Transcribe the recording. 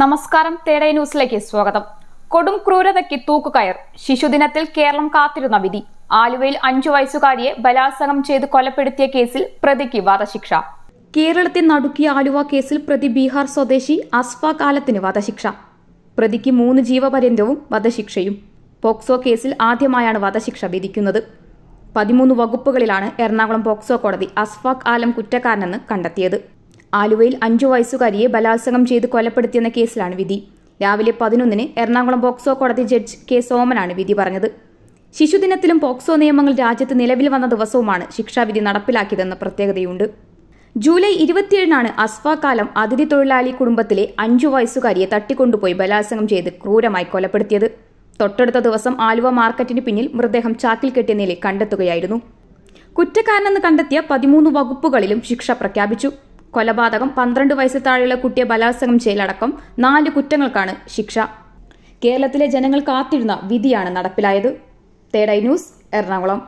നമസ്കാരം തേടൈ ന്യൂസിലേക്ക് സ്വാഗതം കൊടും ക്രൂരതയ്ക്ക് തൂക്കുകയർ ശിശുദിനത്തിൽ കേരളം കാത്തിരുന്ന വിധി ആലുവയിൽ അഞ്ചു വയസ്സുകാരിയെ ബലാത്സംഗം ചെയ്ത് കൊലപ്പെടുത്തിയ കേസിൽ പ്രതിക്ക് വധശിക്ഷ കേരളത്തെ നടുക്കിയ ആലുവ കേസിൽ പ്രതി ബീഹാർ സ്വദേശി അസ്ഫ കാലത്തിന് വധശിക്ഷ പ്രതിക്ക് മൂന്ന് ജീവപര്യന്തവും വധശിക്ഷയും പോക്സോ കേസിൽ ആദ്യമായാണ് വധശിക്ഷ വിധിക്കുന്നത് പതിമൂന്ന് വകുപ്പുകളിലാണ് എറണാകുളം പോക്സോ കോടതി അസ്ഫാഖ് ആലം കുറ്റക്കാരനെന്ന് കണ്ടെത്തിയത് ആലുവയിൽ അഞ്ചു വയസ്സുകാരിയെ ബലാത്സംഗം ചെയ്ത് കൊലപ്പെടുത്തിയെന്ന കേസിലാണ് വിധി രാവിലെ പതിനൊന്നിന് എറണാകുളം പോക്സോ കോടതി ജഡ്ജ് കെ സോമനാണ് വിധി പറഞ്ഞത് ശിശുദിനത്തിലും പോക്സോ നിയമങ്ങൾ രാജ്യത്ത് നിലവിൽ വന്ന ദിവസവുമാണ് ശിക്ഷാവിധി നടപ്പിലാക്കിയതെന്ന പ്രത്യേകതയുണ്ട് ജൂലൈ ഇരുപത്തിയേഴിനാണ് അസ്ഫാകാലം അതിഥി തൊഴിലാളി കുടുംബത്തിലെ അഞ്ചു വയസ്സുകാരിയെ തട്ടിക്കൊണ്ടുപോയി ബലാത്സംഗം ചെയ്ത് ക്രൂരമായി കൊലപ്പെടുത്തിയത് തൊട്ടടുത്ത ദിവസം ആലുവ മാർക്കറ്റിന് പിന്നിൽ മൃതദേഹം ചാക്കിൽ കെട്ടിയ നിലയിൽ കണ്ടെത്തുകയായിരുന്നു കുറ്റക്കാരനെന്ന് കണ്ടെത്തിയ പതിമൂന്ന് വകുപ്പുകളിലും ശിക്ഷ പ്രഖ്യാപിച്ചു കൊലപാതകം പന്ത്രണ്ട് വയസ്സ് താഴെയുള്ള കുട്ടിയെ ബലാത്സംഗം ചെയ്യലടക്കം നാല് കുറ്റങ്ങൾക്കാണ് ശിക്ഷ കേരളത്തിലെ ജനങ്ങൾ കാത്തിരുന്ന വിധിയാണ് നടപ്പിലായത് തേടൈ ന്യൂസ് എറണാകുളം